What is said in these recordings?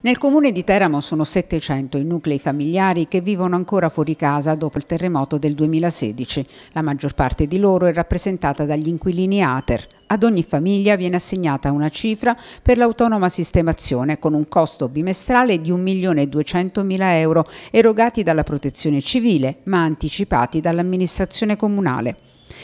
Nel comune di Teramo sono 700 i nuclei familiari che vivono ancora fuori casa dopo il terremoto del 2016. La maggior parte di loro è rappresentata dagli inquilini ATER. Ad ogni famiglia viene assegnata una cifra per l'autonoma sistemazione con un costo bimestrale di 1.200.000 euro erogati dalla protezione civile ma anticipati dall'amministrazione comunale.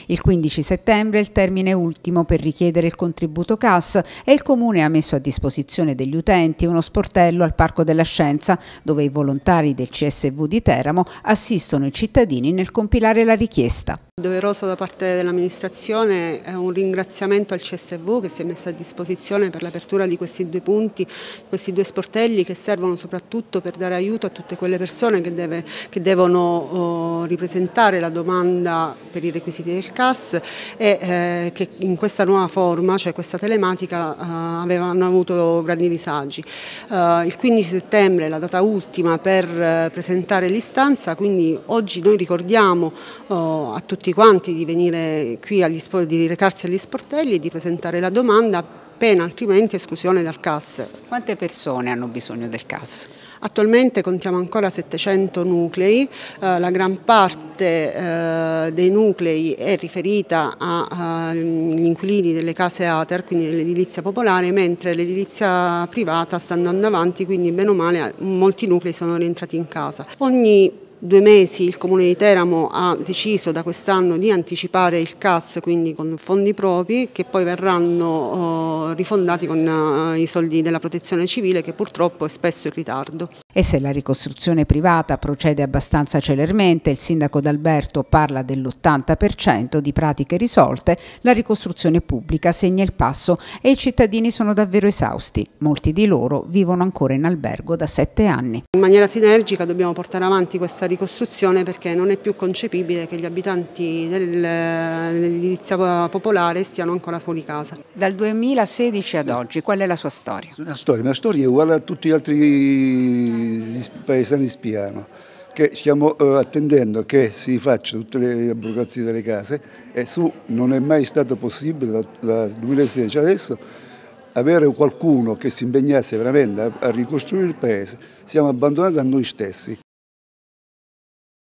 Il 15 settembre è il termine ultimo per richiedere il contributo CAS e il Comune ha messo a disposizione degli utenti uno sportello al Parco della Scienza dove i volontari del CSV di Teramo assistono i cittadini nel compilare la richiesta. Doveroso da parte dell'amministrazione è un ringraziamento al CSV che si è messo a disposizione per l'apertura di questi due punti, questi due sportelli che servono soprattutto per dare aiuto a tutte quelle persone che, deve, che devono oh, ripresentare la domanda per i requisiti del Carcass e eh, che in questa nuova forma, cioè questa telematica, eh, avevano avuto grandi disagi. Eh, il 15 settembre è la data ultima per eh, presentare l'istanza, quindi oggi noi ricordiamo eh, a tutti quanti di venire qui agli, di recarsi agli sportelli e di presentare la domanda pena, altrimenti esclusione dal CAS. Quante persone hanno bisogno del CAS? Attualmente contiamo ancora 700 nuclei, eh, la gran parte eh, dei nuclei è riferita agli inquilini delle case ATER, quindi dell'edilizia popolare, mentre l'edilizia privata sta andando avanti, quindi bene o male eh, molti nuclei sono rientrati in casa. Ogni due mesi il Comune di Teramo ha deciso da quest'anno di anticipare il CAS, quindi con fondi propri, che poi verranno oh, rifondati con eh, i soldi della protezione civile che purtroppo è spesso in ritardo. E se la ricostruzione privata procede abbastanza celermente, il sindaco D'Alberto parla dell'80% di pratiche risolte, la ricostruzione pubblica segna il passo e i cittadini sono davvero esausti. Molti di loro vivono ancora in albergo da sette anni. In maniera sinergica dobbiamo portare avanti questa ricostruzione perché non è più concepibile che gli abitanti dell'edilizia popolare stiano ancora fuori casa. Dal 2016 2016 ad oggi, qual è la sua storia? La, storia? mia storia è uguale a tutti gli altri eh, paesani di Spiano, che stiamo eh, attendendo che si facciano tutte le abrogazioni delle case e su non è mai stato possibile dal 2016 adesso avere qualcuno che si impegnasse veramente a, a ricostruire il paese, siamo abbandonati a noi stessi.